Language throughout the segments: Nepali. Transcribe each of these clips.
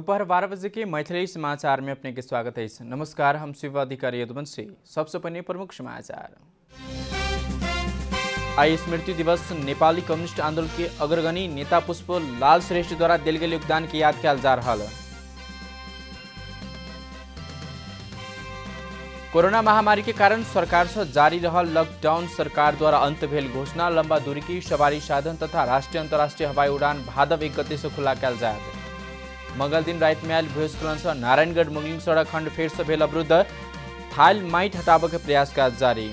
दोपहर बारह बजे के मैथिली समाचार में अपने के स्वागत है नमस्कार हम शिव अधिकारी यदुवंशी सबसे पहले प्रमुख समाचार आई स्मृति दिवस नेपाली कम्युनिस्ट आंदोलन के अग्रगणी नेता पुष्प लाल श्रेष्ठ द्वारा दिल गए योगदान के याद कल जा रहा कोरोना महामारी के कारण सरकार से जारी रहा लॉकडाउन सरकार द्वारा अंत भेल घोषणा लंबा दूरी की सवारी साधन तथा राष्ट्रीय अंतर्राष्ट्रीय हवाई उड़ान भादव एक गति से खुला कैल जाए दिन रात में મ્યાલ भूस्खलन से नारायणगढ़ मुगलिंग सड़क खंड ફેર से भेल अवरुद्ध थाल माइट हटाव के प्रयास का जारी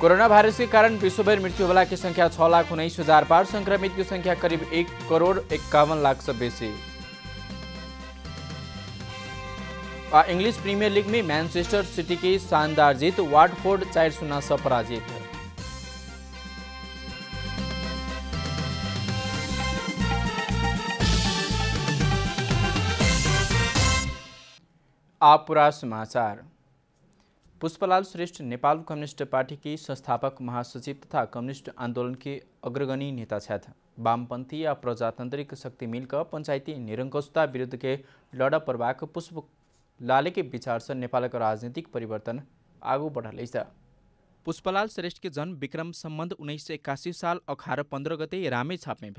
कोरोना वायरस के कारण विश्वभर मृत्यु वाला की संख्या छह लाख उन्नीस हजार पार संक्रमित की संख्या करीब एक करोड़ इक्यावन लाख से बेसी इंग्लिश प्रीमियर लीग में मैनचेस्टर सिटी की शानदार जीत वाटफोर्ड चार शून्य से पराजित आपुरा समाचार पुष्पलाल श्रेष्ठ नेपाल कम्युनिस्ट पार्टीकी संस्थापक महासचिव तथा कम्युनिस्ट आन्दोलनकी अग्रगणी नेता छ वामपन्थी या प्रजातान्त्रिक शक्ति मिलक पञ्चायती निरङ्कुशता विरुद्धके लड प्रभाक पुष्पलालेकै विचार छ नेपालको राजनीतिक परिवर्तन आगो बढालैछ पुष्पलाल श्रेष्ठकी जन्म विक्रम सम्बन्ध उन्नाइस सय एकासी साल अखार पन्ध्र गते रामै छापमै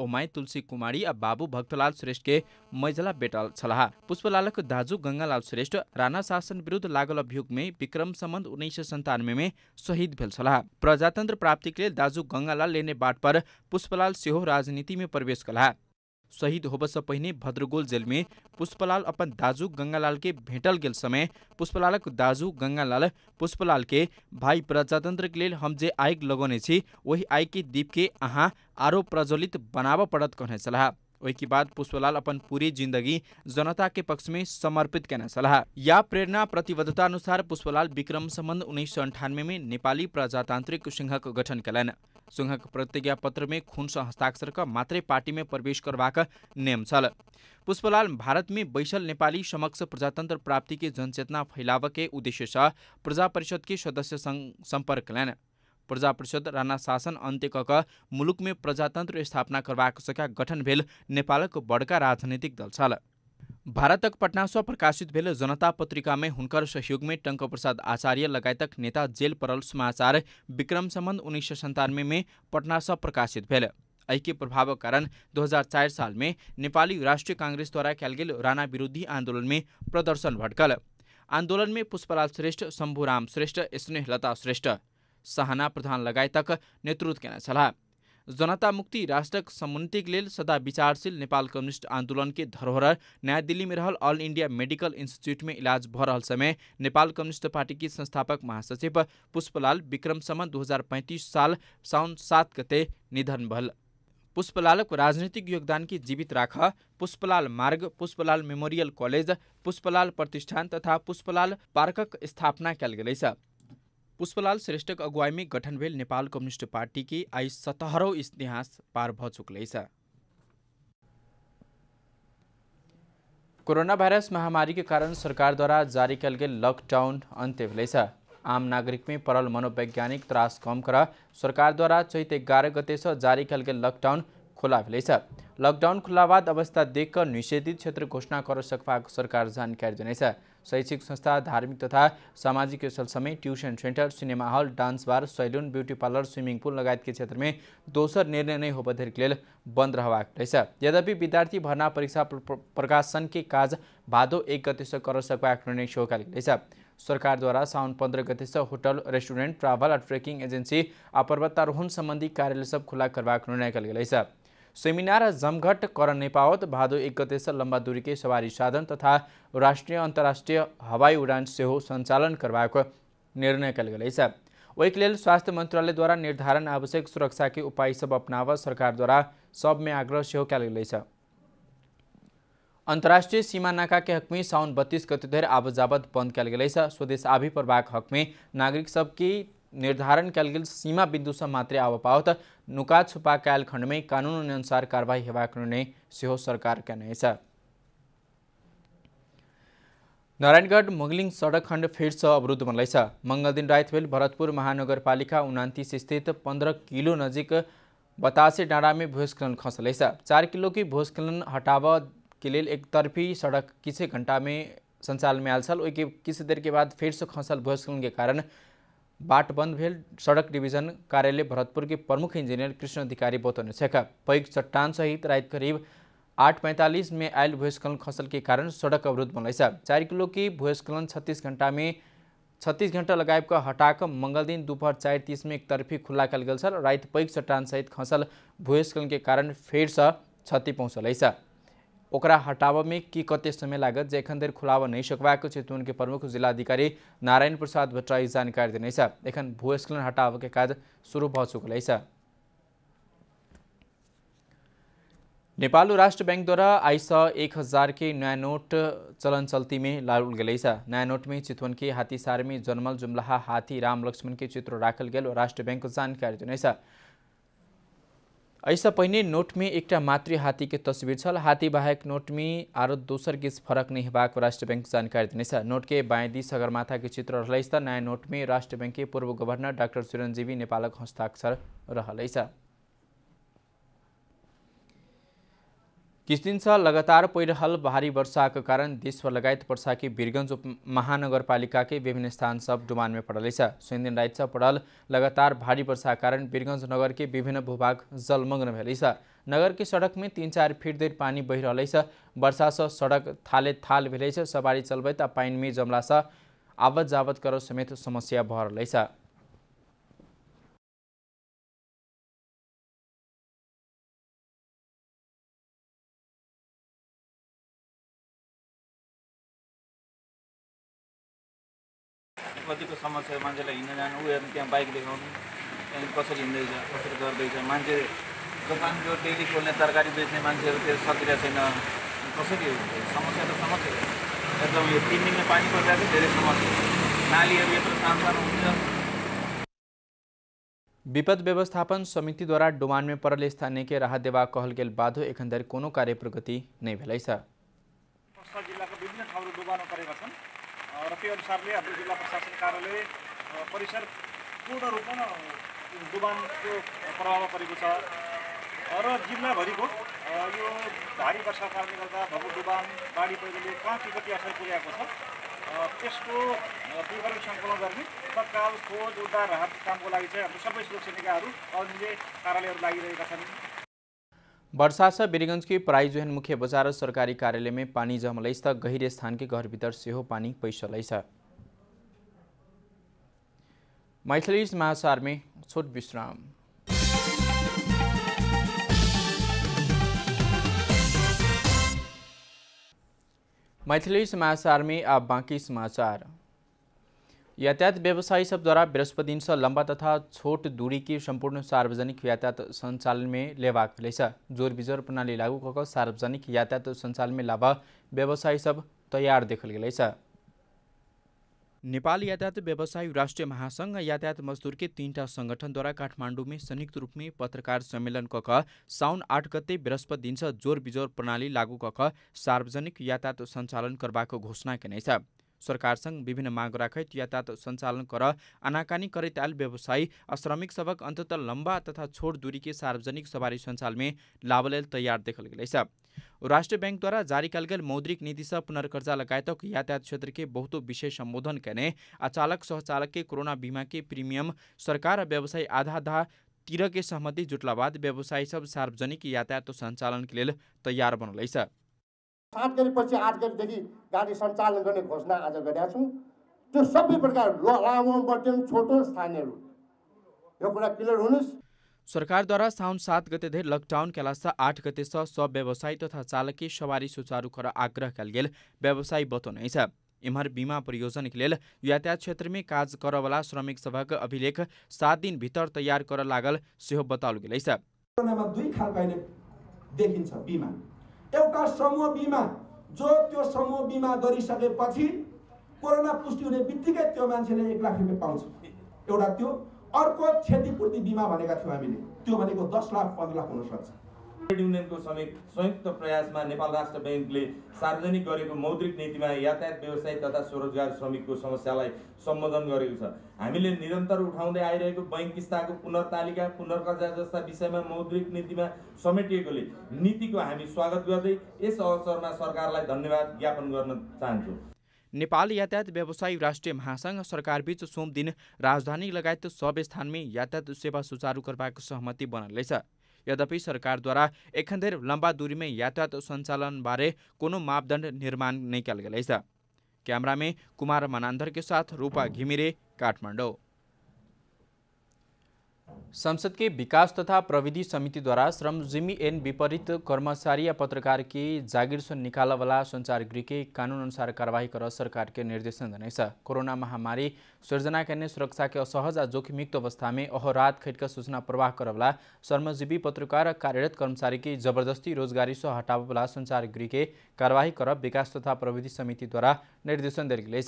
ओमाई तुलसी कुमारी आ बाबु भक्तलाल श्रेष्ठके मैजला बेटल छलाह पुष्पलालक दाजु गङ्गालाल श्रेष्ठ राणा शासन विरुद्ध लागल अभियोगमै विक्रम सम्बन्ध उन्नाइस सय सन्तानब्बेमै शहीद भेल छलाह प्रजातन्त्र प्राप्तिले दाजु गङ्गालाल लेने बाट पर पुष्पलाल सेहो राजनीतिमे प्रवेश कला शहीद होबस पहिने भद्रगोल जेलमे पुष्पलाल अपन दाजू गंगालाल के भेटल गेल समय पुष्पलालक दाजु गङ्गालाल पुष्पलाल के भाइ प्रजातंत्र के लेल हम जे आइग लगौने छी ओही आइग के दीप के अहाँ आरो प्रज्वलित बनाबऽ पड़त कहने सलाह वही के बाद पुष्पलाल अपन पूरी जिंदगी जनता के पक्ष में समर्पित कने सलाह या प्रेरणा प्रतिबद्धता अनुसार पुष्पलाल विक्रम संबंध उन्नीस सौ में नेपाली प्रजातांत्रिक सिंहक गठन कलन सिंहक प्रतिज्ञा पत्र में खून से हस्ताक्षर कर मात्र पार्टी में प्रवेश करवाक नियम छ पुष्पलाल भारत में बैसल नेपाली समक्ष प्रजातंत्र प्राप्ति के जनचेतना फैलाव के उद्देश्य से प्रजा परिषद के सदस्य संग संपर्क कलन प्रजा परिषद राणा शासन अंत्य कक मुलुकमे प्रजातंत्र स्थापना करवा सका गठन भेल नेपालक बडका राजनीतिक दल छल भारतक पटना से प्रकाशित भेल जनता पत्रिकामे हुनकर सहयोगमे टङ्क प्रसाद आचार्य लगातक नेता जेल पड़ल समाचार विक्रम सम्बन्ध उन्नैस में पटना से प्रकाशित भेल एहिके प्रभावक कारण 2004 में नेपाली राष्ट्रिय काङ्ग्रेसद्वारा कयल गेल राणा विरोधी आंदोलन में प्रदर्शन भटकल आंदोलन में पुष्पलाल श्रेष्ठ शंभुराम श्रेष्ठ स्नेहलता श्रेष्ठ साहना प्रधान लगायतक नेतृत्व कयने छलाह जनता मुक्ति राष्ट्रक समुन्नतिक लेल सदा विचारशील नेपाल कम्युनिस्ट के धरोहर नयाँ में रहल अल इन्डिया मेडिकल में इलाज भ रहल समय नेपाल कम्युनिस्ट पार्टीकी संस्थापक महासचिव पुष्पलाल विक्रमसम्म दू हजार पैँतिस साल साउन सात गते निधन भल पुष्पलालको राजनीतिक योगदानकी जीवित राख पुष्पलाल मार्ग पुष्पलाल मेमोरियल कलेज पुष्पलाल प्रतिष्ठान तथा पुष्पलाल पार्कक स्थापना कयल गेलै पुष्पलाल श्रेष्ठको अगुवाईमै गठन भेल नेपाल कम्युनिस्ट पार्टीकी आई सतहरौँ इतिहास पार भ चुक्दैछ कोरोना भाइरस महामारीको कारण सरकारद्वारा जारी कल गेल लकडाउन अन्त्य भेलैछ आम नागरिकमै परल मनोवैज्ञानिक त्रास कम गर सरकारद्वारा चैत एघार छ जारी कल गेल लकडाउन खुला छ लकडाउन खुल्लावाद अवस्था देखकर निषेधित क्षेत्र घोषणा गर सकफा सरकार जानकारी दिनेछ शैक्षिक संस्था धार्मिक तथा सामाजिक स्थल समय tuition centre cinema hall dance bar salon beauty parlour swimming pool लगायत के क्षेत्र में दोसर निर्णय नई होबधरिक बंद बन्द रहबाक यद्यपि विद्यार्थी भर्ना परीक्षा प्रकाशन के काज भादो एक गतिसँ कर सकबाक निर्णय सेहो रहेछ सरकारद्वारा साउन पन्ध्र गतेसँ होटल रेस्टुरेंट ट्रावल और ट्रेकिंग एजेंसी आ पर्वतारोहण संबंधी कार्यालय सब खुला करवा निर्णय कयल गेल अछि सेमिनार जमघट करण नेपावत भादो एक गते लंबा दूरी के सवारी साधन तथा राष्ट्रीय अंतरराष्ट्रीय हवाई उडान से सञ्चालन करवा निर्णय कयल गई वही के लेल स्वास्थ्य द्वारा निर्धारण आवश्यक सुरक्षा के सुरक्षाके सरकार द्वारा सब में आग्रह सेहो कयल गेल अछि अन्तर्राष्ट्रिय सीमा हक में साउन बत्तीस गति धर आवत जावत बंद कयल गई स्वदेश आभि प्रभाग में नागरिक सबकी निर्धारण कयल गेल सीमा बिन्दुसँ मात्रै आबऽ पाओत नुका छुपा कयल खण्डमै कानून अनुसार कारवाही हेबाक निर्णय सरकार कयने नारायणगढ मुगलिङ सडक खण्ड फेरसँ अवरुद्ध बनलैछ मङ्गल दिन राति भेल भरतपुर महानगरपालिका उनातिस स्थित पन्ध्र किलो नजिक बतासे डाँडामे भूस्खलन खसलैछ चार किलोकी भूस्खलन हटाबऽके लेल एकतर्फी सडक किछे घण्टामे सञ्चालनमे आयल छल ओहिके किछु देरके बाद फेरसँ खसल भूस्खलनके कारण बाट बन्द भेल सडक डिभिजन कार्यालय भरतपुरकी प्रमुख इन्जिनियर कृष्ण अधिकारी बोतने छेका पैग चट्टान सहित रात करीब आठ पैँतालिसमे आयल भूस्खलन खसल कारण सड़क अवरुद्ध बनलैसा चार किलोकी भूस्खलन छत्तिस घंटा छत्तिस घन्टा लगाएको हटाक मङ्गल दिन दुपहर चार तीस एकतर्फी खुल्ला कल छ रात पैग चट्टान सहित खसल भूस्खलन कारण फेर क्षति पहुँचलैछ ओकरा हटाव में कि कते समय लागत जे एखन धरि खुलाव नहीं सकवाक चितवन के प्रमुख जिलाधिकारी नारायण प्रसाद भट्टराई जानकारी देने एखन भूस्खलन हटाव के काज शुरू भ चुकल नेपाल राष्ट्र द्वारा आई स एक हजार के नया नोट चलन चलती में लाउल गई नया नोट में चितवन के हाथी सारमी जनमल जुमलाहा हाथी राम लक्ष्मण के चित्र राखल गल राष्ट्र बैंक को जानकारी देने ऐसा पहिने नोट में एकटा मातृ हाथी के तस्वीर छल हाथी बाहेक नोट आरो दोसर किस फरक नै हेबाक राष्ट्र बैंक जानकारी देने सा। नोट के बाएं सगरमाथा के चित्र नयाँ नोट राष्ट्र बैंक के पूर्व गभर्नर डाक्टर चिरञ्जीवी नेपालक हस्ताक्षर रहलै दिन छ लगातार पहिरहल भारी वर्षाको कारण देशभर लगायत वर्षाकी वीरगञ्ज महानगरपालिकाकै विभिन्न स्थान सब डुबानमा पडलैछ छ दिन राइट छ पडल लगातार भारी वर्षाका कारण वीरगञ्ज नगरकै विभिन्न भूभाग जलमग्न भएछ नगरकै सडकमै तिन चार फिट धरि पानी वर्षा छ सडक थाले थाल भेलैछ सवारी सवारी त पानिमै जम्ला छ आवत जावत गर समेत समस्या भएर छ कतिको समस्या मान्छेलाई हिँड्न जानु उयोहरू त्यहाँ बाइक देखाउनु त्यहाँदेखि कसरी हिँड्दैछ कसरी गर्दैछ मान्छे दोकान जो डेली खोल्ने तरकारी बेच्ने मान्छेहरू त्यो सकिरहेको छैन कसरी समस्या त समस्या एकदम यो तिन दिनमा पानी पर्दा चाहिँ धेरै समस्या नालीहरू यत्रो सानो हुन्छ विपद व्यवस्थापन समितिद्वारा डुमानमे परले स्थानीयके राहत देवा कहल गेल बाधो एखन धरि कोनो कार्य प्रगति नै भेलै त्यो अनुसारले हाम्रो जिल्ला प्रशासन कार्यालय परिसर पूर्ण रूपमा डुबानको प्रभावमा परेको छ र जिल्लाभरिको यो भारी वर्षा कारणले गर्दा भएको डुबान बाढी पहिरोले कहाँ के कति असर पुर्याएको छ त्यसको विवरण सङ्कलन गर्ने तत्काल खोज उद्धार राहत कामको लागि चाहिँ हाम्रो सबै सुरक्षा निकायहरू अहिले कार्यालयहरू लागिरहेका छन् छ बेरीगंजकी जोहन मुख्य बजार सरकारी कार्यालय में पानी जमल अछि गहिरे स्थानके घर सेहो पानी पैसल छ मैथिली छोट विश्राम मैथिली समाचार में आप समाचार यातायात व्यवसायी सबद्वारा बृहस्पति दिन लम्बा तथा छोट दूरीकी सम्पूर्ण सार्वजनिक यातायात सञ्चालनमै में लेवा जोरबिजोर जोर बिजोर प्रणाली लागू कक सार्वजनिक यातायात सञ्चालनमै में लाभ व्यवसायी सब तयार देखल छ नेपाल यातायात व्यवसायी राष्ट्रिय महासङ्घ यातायात मजदुरकै तिनवटा सङ्गठनद्वारा काठमाडौँमै संयुक्त रूपमै पत्रकार सम्मेलन कक साउन आठ गते बृहस्पति दिन्छ जोर बिजोर प्रणाली लागू कक सार्वजनिक यातायात सञ्चालन गर्वाको घोषणा गर्नेछ छ सरकारसँग विभिन्न माग राखै यातायात सञ्चालन कर आनाकानी करैताल व्यवसायी श्रमिक सबक अन्तत लम्बा तथा छोट दूरीकै सार्वजनिक सवारी सञ्चालमे लाभलेल तयार देखल गेलै राष्ट्रिय ब्याङ्कद्वारा जारी कल मौद्रिक नीति पुनर्कर्जा लगायतक यातायात क्षेत्र बहुतो विशेष संबोधन कने आ चालक सहचालक कोरोना बीमा प्रिमियम सरकार र व्यवसायी आधा आधा तिरके सहमति जुटला व्यवसायी सब सार्वजनिक यातायात संचालन के तयार तैयार सात गरेपछि आठ गरिदेखि गाडी सञ्चालन गर्ने घोषणा आज गरेका छौँ त्यो सबै प्रकार लामो बटन छोटो स्थानीयहरू यो कुरा क्लियर हुनुहोस् सरकारद्वारा साउन सात गतेधै लकडाउन केलास्ता आठ गते सब व्यवसायी तथा चालकी सवारी सुचारू कर कल गेल व्यवसायी बतौनेछ इम्हर बीमा परियोजनाक लेल यातायात क्षेत्रमै काज करवला श्रमिक सभक अभिलेख सात दिन भित्र तयार कर लागल सेहो बताओल गेलै देखिन्छ बीमा एउटा समूह बिमा जो त्यो समूह बिमा गरिसकेपछि कोरोना पुष्टि हुने बित्तिकै त्यो मान्छेले एक लाख रुपियाँ पाउँछ एउटा त्यो अर्को क्षतिपूर्ति बिमा भनेका थियौँ हामीले त्यो भनेको दस लाख पन्ध्र लाख हुनसक्छ ट्रेड युनियनको समेत संयुक्त प्रयासमा नेपाल राष्ट्र ब्याङ्कले सार्वजनिक गरेको मौद्रिक नीतिमा यातायात व्यवसाय तथा स्वरोजगार श्रमिकको समस्यालाई सम्बोधन गरेको छ हामीले निरन्तर उठाउँदै आइरहेको बैङ्क किस्ताको पुनर्तालिका पुनर्कर्जा जस्ता विषयमा मौद्रिक नीतिमा समेटिएकोले नीतिको हामी स्वागत गर्दै यस अवसरमा सरकारलाई धन्यवाद ज्ञापन गर्न चाहन्छौँ नेपाल यातायात व्यवसायी राष्ट्रिय महासङ्घ सरकारबीच सोमदिन राजधानी लगायत सब स्थानमै यातायात सेवा सुचारू गर्नको सहमति बनालेछ यद्यपि सरकारद्वारा एखनधेर लम्बा दूरीमै यातायात सञ्चालनबारे कुनो मापदण्ड निर्माण नै कयल गेलै क्यामरामे कुमार मनान्धरको साथ रूपा घिमिरे काठमाडौँ संसद विकास तथा प्रविधि समितिद्वारा श्रमजीवी एन विपरीत कर्मचारी या पत्रकार के जागिर सुन निकालवाला संचार गृह कानुनअनुसार कारवाही कर सरकार के निर्देशन देने कोरोना महामारी सृजना करने सुरक्षा के असहज जोखिमयुक्त अवस्था में अहोरात सूचना प्रवाह करवाला श्रमजीवी पत्रकार र कार्यरत कर्मचारी के जबरदस्ती रोजगारी से हटावला संचार गृह के कारवाही कर विकास तथा प्रविधि समितिद्वारा निर्देशन दिल गई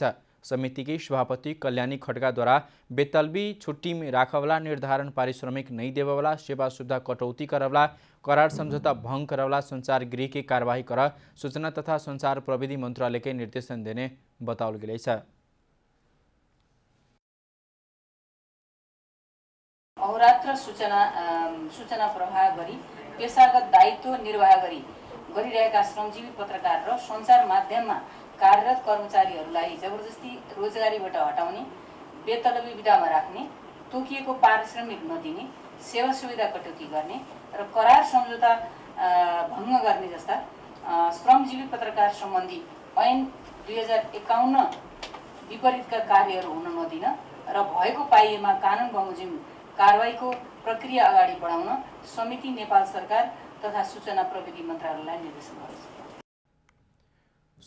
समितिकी सभापति कल्याणी खड्गाद्वारा बेतलबी छुट्टी राखवला निर्धारण पारिश्रमिक नै देवला सेवा सुविधा कटौती करवला करार सम्झौता भंग करवला संचार गृहकै कारवाही गर सूचना तथा संचार प्रविधि मन्त्रालयकै निर्देशन दिने बताउनु गई छ अहोरात्र सूचना सूचना प्रवाह गरी पेसागत दायित्व निर्वाह गरी गरिरहेका श्रमजीवी पत्रकार र सञ्चार माध्यममा कार्यरत कर्मचारीहरूलाई जबरजस्ती रोजगारीबाट हटाउने बेतलबी विधामा राख्ने तोकिएको पारिश्रमिक नदिने सेवा सुविधा कटौती गर्ने र करार सम्झौता भङ्ग गर्ने जस्ता श्रमजीवी पत्रकार सम्बन्धी ऐन दुई हजार एकाउन्न विपरीतका कार्यहरू हुन नदिन र भएको पाइएमा कानुन बमोजिम कारवाहीको प्रक्रिया अगाडि बढाउन समिति नेपाल सरकार तथा सूचना प्रविधि मन्त्रालयलाई निर्देशन गर्छ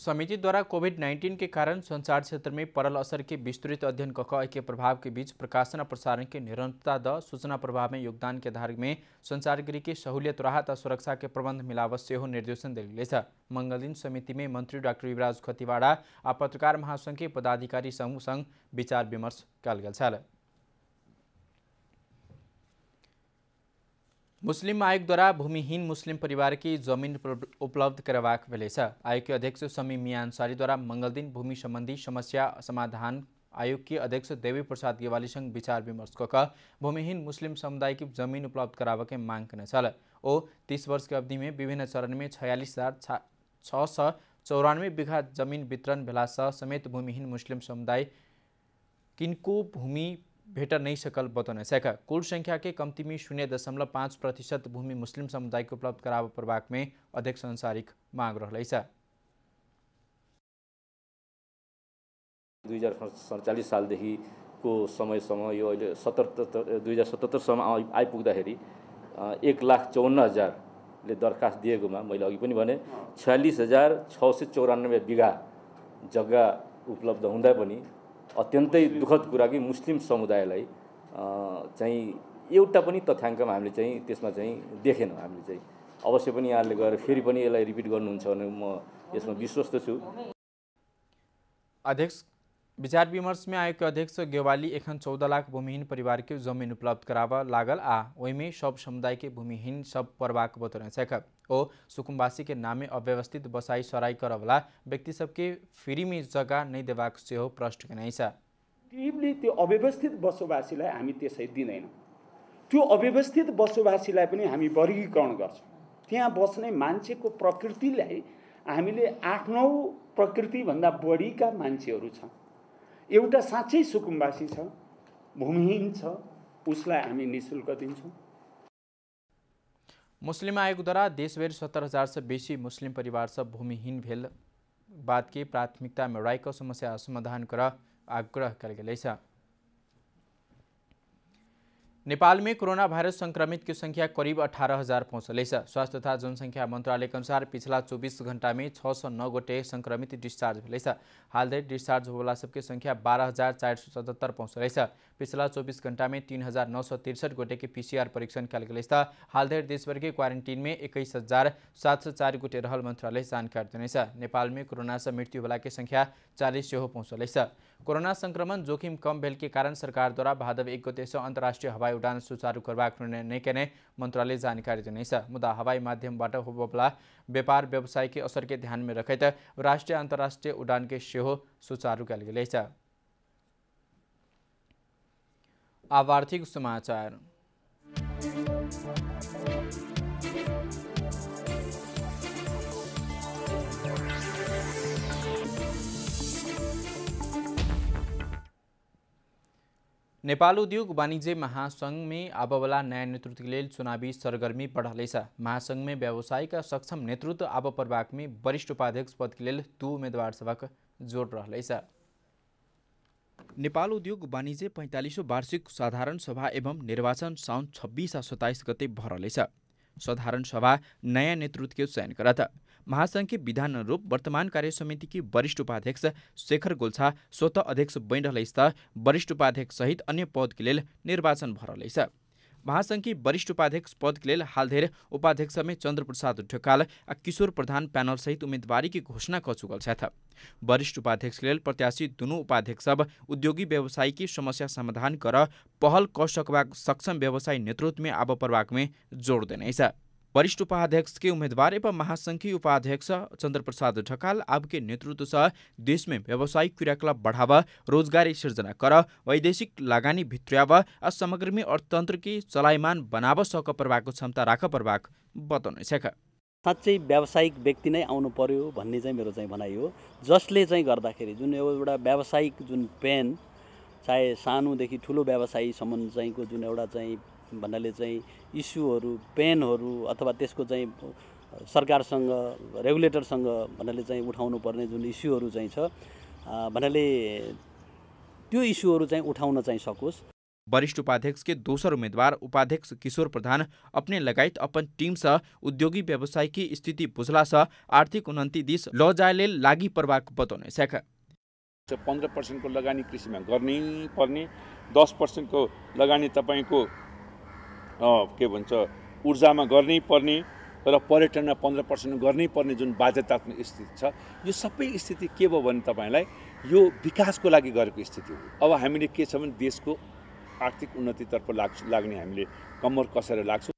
समिति द्वारा कोविड 19 के कारण संचार क्षेत्र में परल असर के विस्तृत अध्ययन कख एक के प्रभाव के बीच प्रकाशन और प्रसारण के निरंतरता द सूचना प्रभाव में योगदान के आधार में संचार के सहूलियत राहत आ सुरक्षा के प्रबंध सेहो निर्देशन देल गेल छ मंगल दिन समिति में मंत्री डाक्टर युवराज खतिवाड़ा आ पत्रकार महासंघ के पदाधिकारी समूह संग विचार विमर्श कयल गेल मुस्लिम आयोगद्वारा भूमिहीन मुस्लिम परिवारकी जमिन उपलब्ध गराएको भेले छ आयोगकी अध्यक्ष समी मिया अन्सारीद्वारा मङ्गलदिन भूमि सम्बन्धी समस्या समाधान आयोगकी अध्यक्ष देवी प्रसाद गेवालीसँग विचार विमर्श क भूमिहीन मुस्लिम समुदायकी जमिन उपलब्ध गराएकै माग गर्ने छ ओ तिस वर्षको अवधिमै विभिन्न चरणमै छयालिस हजार छ सय चौरानब्बे बिघा जमिन वितरण भेला समेत भूमिहीन मुस्लिम समुदाय किनको भूमि भेट नै सकल बताउने सैका कुल सङ्ख्याकै के शून्य दशमलव पाँच प्रतिशत भूमि मुस्लिम समुदायको उपलब्ध गराव प्रभागमै अध्यक्ष अंसारिक माग रहेछ दुई हजार सडचालिस सालदेखिको समयसम्म यो अहिले सतहत्तर दुई हजार सतहत्तरसम्म आइपुग्दाखेरि एक लाख चौवन्न हजारले दरखास्त दिएकोमा मैले अघि पनि भने छ्यालिस हजार छ सय चौरानब्बे बिघा जग्गा उपलब्ध हुँदा पनि अत्यन्तै दुःखद कुरा कि मुस्लिम समुदायलाई चाहिँ एउटा पनि तथ्याङ्कमा हामीले चाहिँ त्यसमा चाहिँ देखेनौँ हामीले चाहिँ अवश्य पनि यहाँले गएर फेरि पनि यसलाई रिपिट गर्नुहुन्छ भने म यसमा विश्वस्त छु अध्यक्ष विचार विमर्शमा आयोगके अध्यक्ष गेवाली एखन चौदह लाख भूमिहीन परिवारको जमिन उपलब्ध गराव लागल आ ओहिमे सब समुदायके भूमिहीन सब पड़बाक बतौने छ ओ सुकुम्बासीके नामे अव्यवस्थित बसाई सराई करवला व्यक्ति सबके फ्रीमी जग्गा नै देवाक सेहो प्रष्ट केने छ टिमले त्यो अव्यवस्थित बसोबासीलाई हामी त्यसै दिँदैनौँ त्यो अव्यवस्थित बसोबासीलाई पनि हामी वर्गीकरण गर्छौँ त्यहाँ बस्ने मान्छेको प्रकृतिलाई हामीले आठ नौ प्रकृतिभन्दा बढीका मान्छेहरू छन् एउटा साँच्चै सुकुम्बासी छ भूमिहीन छ उसलाई हामी नि शुल्क दिन्छौँ मुस्लिम आयोगद्वारा देशभरि सत्तर छ बेसी मुस्लिम परिवार छ भूमिहीन भेल बादकै प्राथमिकतामा रहेको समस्या समाधान गर आग्रह गरेको छ नेपालमै कोरोना भाइरस सङ्क्रमितको सङ्ख्या करिब अठार हजार पहुँचलेछ स्वास्थ्य तथा जनसङ्ख्या मन्त्रालयको अनुसार पिछला चौबिस घन्टामै छ सय नौ गोटे सङ्क्रमित डिस्चार्ज भएछ हालदै डिस्चार्ज होला सबकै सङ्ख्या बाह्र हजार चार सय सतहत्तर पहुँचलेछ पिछला चौबिस घन्टामै तिन हजार नौ सय त्रिसठ गोटेको पिसिआर परीक्षण कयल गेलैछ हालदै देशभरकै क्वारेन्टिनमै एक्काइस हजार सात सय चार गोटे रहल मन्त्रालय जानकारी दिनेछ नेपालमै कोरोनासँ मृत्यु सङ्ख्या चालिस सेहो पहुँचलेछ कोरोना संक्रमण जोखिम कम भेलकै कारण सरकारद्वारा भादव एक गतेसम्म अन्तर्राष्ट्रिय हवाई उडान सुचारू करबाक निर्णय नै मन्त्रालय जानकारी दिनेछ मुदा हवाई माध्यमबाट होबला व्यापार व्यवसायकै असरकै ध्यानमा के राष्ट्रिय रखैत अन्तर्राष्ट्रिय उडानकै सेहो सुचारू कयल गेल अछि समाचार नेपाल उद्योग वाणिज्य महासङ्घमै में नयाँ नेतृत्वले चुनावी सरगर्मी बढालैछ महासङ्घमै व्यवसायका सक्षम नेतृत्व आब प्रभागमै वरिष्ठ उपाध्यक्ष पदकी लेल दु उम्मेद्वार उम्मीदवार जोड़ रहेछ नेपाल उद्योग वाणिज्य पैँतालिसौँ वार्षिक साधारण सभा एवं निर्वाचन साउन छब्बिस र सत्ताइस गते भरलेछ साधारण सभा नयाँ नेतृत्व चयन करत महासङ्घकी विधान अनुरूप वर्तमान कार्य समितिकी वरिष्ठ उपाध्यक्ष शेखर गोल्छा स्वत अध्यक्ष बनि वरिष्ठ उपाध्यक्ष सहित अन्य पद लेल निर्वाचन भऽ महासङ्घकी वरिष्ठ उपाध्यक्ष पदको लेल हाल धेरै उपाध्यक्ष चन्द्रप्रसाद ढकाल आ किशोर प्रधान प्यानलसहित उम्मेदवारी की घोषणा क चुकल छ वरिष्ठ उपाध्यक्ष लेल प्रत्याशी दुनु उपाध्यक्ष सब उद्योगी व्यवसायीकी समस्या समाधान गर पहल क सकबा सक्षम व्यवसायी नेतृत्वमे आब जोड़ दिनेछ वरिष्ठ उपाध्यक्षकै उम्मेद्वार एवं महासङ्घीय उपाध्यक्ष चन्द्रप्रसाद ढकाल आबकै नेतृत्व देशमै व्यावसायिक क्रियाकलाप बढ़ावा रोजगारी सिर्जना कर वैदेशिक लगानी भित्र्याव आ समग्रमी अर्थतन्त्रकी चलायमान बनाव सक प्रभावको क्षमता राख प्रभाव बताउने छ साँच्चै व्यावसायिक व्यक्ति नै आउनु पर्यो भन्ने चाहिँ मेरो चाहिँ भनाइ हो जसले चाहिँ गर्दाखेरि जुन एउटा व्यावसायिक जुन पेन चाहे सानोदेखि ठुलो व्यवसायीसम्म चाहिँको जुन एउटा चाहिँ भन्नाले चाहिँ इस्युहरू पेनहरू अथवा त्यसको चाहिँ सरकारसँग रेगुलेटरसँग भन्नाले चाहिँ उठाउनु पर्ने जुन इस्युहरू चाहिँ छ भन्नाले त्यो इस्युहरू चाहिँ उठाउन चाहिँ सकोस् वरिष्ठ उपाध्यक्षकै दोस्रो दोसर उम्मेद्वार उपाध्यक्ष किशोर प्रधान अपने लगायत अपन टिम उद्योगी व्यवसायकी स्थिति बुझला आर्थिक उन्नति दिस ल लागि प्रभाव बताउने सक पन्ध्र पर्सेन्टको लगानी कृषिमा गर्नै पर्ने दस पर्सेन्टको लगानी तपाईँको के भन्छ ऊर्जामा गर्नै पर्ने र पर्यटनमा पन्ध्र पर्सेन्ट गर्नै पर्ने जुन बाध्यतात्मक स्थिति छ यो सबै स्थिति के भयो भने तपाईँलाई यो विकासको लागि गरेको स्थिति हो अब हामीले के छ भने देशको आर्थिक उन्नतितर्फ लाग्छ लाग्ने हामीले कम्मर कसेर लाग्छौँ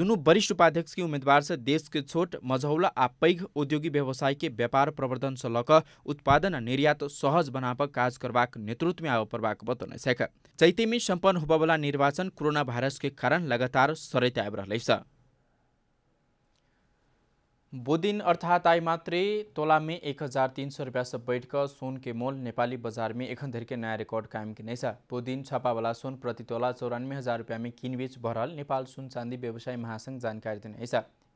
दुनू वरिष्ठ उपाध्यक्ष के उम्मीदवार से देश के छोट मझौला आ पैघ औद्योगिक व्यवसाय के व्यापार प्रवर्धन से लक उत्पादन आ निर्यात सहज बनाबक काज करवाक नेतृत्व में आबय पड़वाक बतौने चैते में संपन्न निर्वाचन कोरोना वायरस के कारण लगातार सरैत आबि रही बुदिन अर्थात आई मात्रे तोला में एक हजार तीन सौ रुपया सब बैठक के मोल नेपाली बजारमा में एखन धर के नया कायम किनेछ बुदिन छापावाला सुन प्रति तोला चौरानवे हजार रुपया किनबेच भरल नेपाल सुन चाँदी व्यवसाय महासंघ जानकारी देने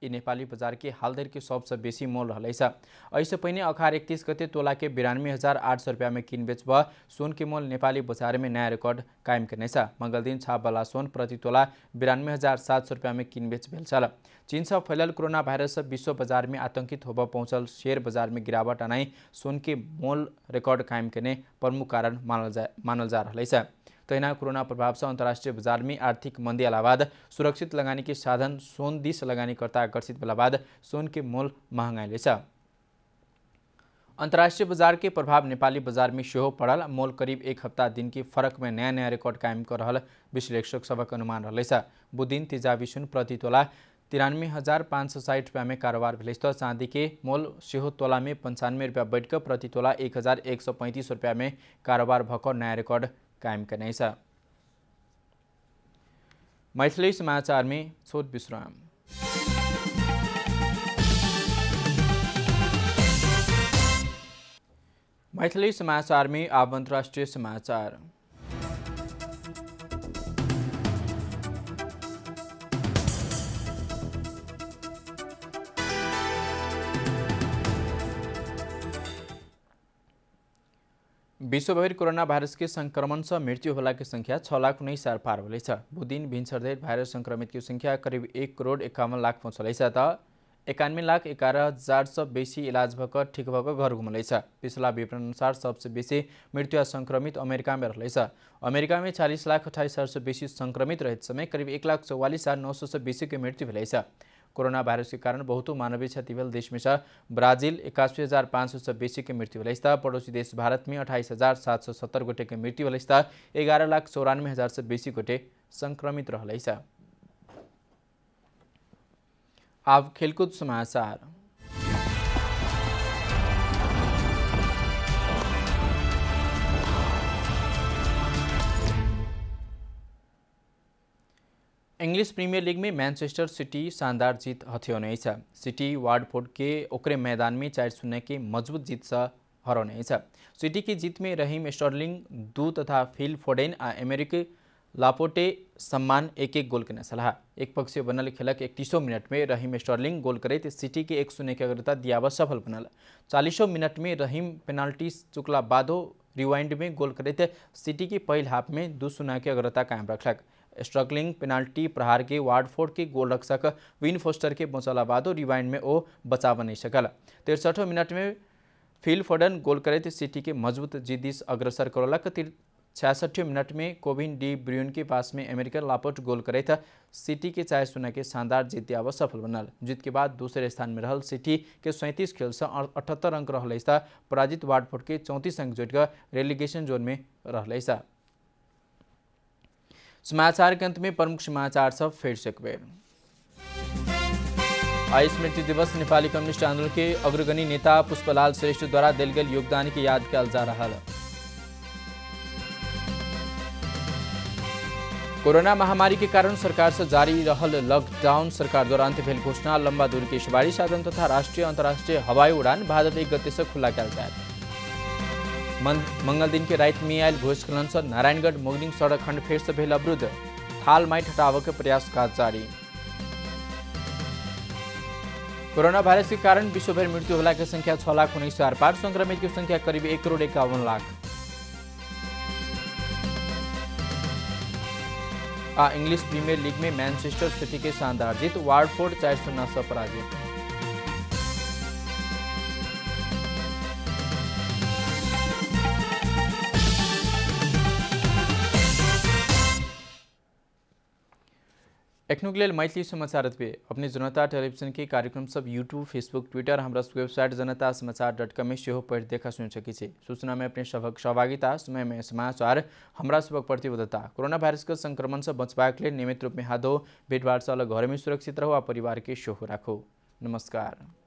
यी नेपाली बजारकी हालदेखि सबसे बेसी मोल रहेछ अहिले पहिने अखार एकतिस गते तोलाके बिरानवे हजार आठ सय रुपियाँमा किनबेच भयो सुनकी मोल नेपाली बजारमै नयाँ रेकर्ड कायम गर्नेछ मङ्गल दिन छापवाला सोन प्रति तोला बिरानवे हजार सात सय रुपियाँमे किनबेच भेल चीन चीनसँ फैलल कोरोना भाइरस विश्व बजारमै आतंकित होब पहुँचल शेयर बजारमै गिरावट आनाइ सोनके मोल रेकर्ड कायम गर्ने प्रमुख कारण मानल जा मानल जा कोरोना प्रभाव से अंतरराष्ट्रीय बजार में आर्थिक मंदी अलावाद सुरक्षित लगानी के साधन सोन दिस लगानी करता आकर्षित बलावाद सोन के मोल महंगाई अंतर्राष्ट्रीय बाजार के प्रभाव नेपाली बाजार में सेहो पड़ल मोल करीब एक हफ्ता दिन की फरक में नया नया रिकॉर्ड कायम कर रहा विश्लेषक सबक अनुमान रहे बुधिन तेजाबी सुन प्रति तोला तिरानवे हजार पाँच सौ साठ रुपया में कारोबार भेल तो चांदी के मोल सेहो तोला में पंचानवे रुपया बढ़कर प्रति तोला एक हजार एक सौ पैंतीस रुपया में कारोबार भकर नया रिकॉर्ड कायम गर्नेछ मैथिली समाचारमी छोट विश्राम मैथिली समाचारमी आब अन्तर्राष्ट्रिय समाचार विश्वभरि कोरोना भाइरसको संक्रमण छ मृत्यु होलाको संख्या छ लाख नै हजार पार हुँदैछ भू दिन भाइरस संक्रमितको संख्या करिब एक करोड़ एकाउन्न लाख पहुँचलैछ त एकानब्बे लाख एघार हजार से बेसी इलाज भक ठिक भक घर घुमले पिछला विवरण अनुसार सबसे बेसी मृत्यु संक्रमित अमेरिकामा रहेछ अमेरिकामै चालिस लाख अठाइस हजार सय बेसी संक्रमित रहित समय करिब एक लाख चौवालिस हजार नौ सय से बेसीको मृत्यु भेल कोरोना भाइरसको कारण बहुतो मानवीय क्षति भेल देश में ब्राजिल एक्कासी हजार पाँच सय बेसीको मृत्यु मृत्यु यस्ता पड़ोसी देश भारतमै अठाइस हजार सात सौ सत्तर गोटेको मृत्यु होला यस्ता एघार लाख चौरानब्बे हजार सय बेसी गोटे संक्रमित रहेछ आब खेलकुद समाचार इंग्लिश प्रीमियर लीग में मैनचेस्टर सिटी शानदार जीत हथ्याउनेछ सिटी के ओक्रे मैदान में चार शून्य के मजबूत जीत से हराने सिटी की जीत में रहीम स्टर्लिंग दू तथा फिल फोडेन आ अमेरिकी लापोटे सम्मान एक एक गोल करने सलाह एक पक्षीय बनल खेलक इकतीसों मिनट में रहीम स्टर्लिंग गोल करे तो सिटी के एक शून्य के अग्रता दियावा सफल बनल चालीसों मिनट में रहीम पेनाल्टी चुकला बादो रिवाइंड में गोल करे सिटी के पहल हाफ में दू शून्य के अग्रता कायम रखलक स्ट्रगलिंग पेनाल्टी प्रहार के वार्डफोर्ड के गोलरक्षक विन फोस्टर के पहुचला बादो रिवाइंड में ओ बचा बनी सकल तिरसठों मिनट में फिल फोडन गोल करते सिटी के मजबूत जीत अग्रसर करौलक छियासठ मिनट में कोविन डी ब्रियन के पास में अमेरिकन लापोट गोल करे था सिटी के चाय सुना के शानदार जीत दिया सफल बनल जीत के बाद दूसरे स्थान में रहल सिटी के सैंतीस खेल से अठहत्तर अंक रहा पराजित वार्डफोर्ड के चौंतीस अंक जोड़कर रेलिगेशन जोन में रहा समाचार के अंत में प्रमुख समाचार सब फिर से कबेर आई स्मृति दिवस नेपाली कम्युनिस्ट आंदोलन के अग्रगणी नेता पुष्पलाल श्रेष्ठ द्वारा दिल गल योगदान की याद कल जा रहा है कोरोना महामारी के कारण सरकार से जारी रहल लॉकडाउन सरकार द्वारा अंत भेल घोषणा लंबा दूरी के सवारी साधन तथा राष्ट्रीय अंतर्राष्ट्रीय हवाई उड़ान भारत एक गति से खुला कल जाए मंगल दिन के रात में आयल भूस्खलन से नारायणगढ़ मोगनिंग सड़क खंड फिर से भेल अवरुद्ध थाल माइट हटाव के प्रयास का जारी कोरोना वायरस के कारण विश्वभर मृत्यु होला के संख्या छह लाख उन्नीस हजार पार संक्रमित की संख्या करीब एक करोड़ इक्यावन लाख आ इंग्लिश प्रीमियर लीग में मैनचेस्टर सिटी के शानदार जीत वार्डफोर्ड चार शून्य से पराजित एखनुक मैथिली समाचार एतबे अपने जनता टेलीविजन के कार्यक्रम सब यूट्यूब फेसबुक ट्विटर हमरा website Janata Samachar dot com मे सेहो देखा सुन सकै छी सूचना में अपने सभक सहभागिता समय में समाचार हमरा सभक प्रतिबद्धता कोरोना वायरस के संक्रमण से बचबाक नियमित रूप मे हाथ धो भेटभाड़ से अलग घर में सुरक्षित रहू आ परिवार के सेहो राखो नमस्कार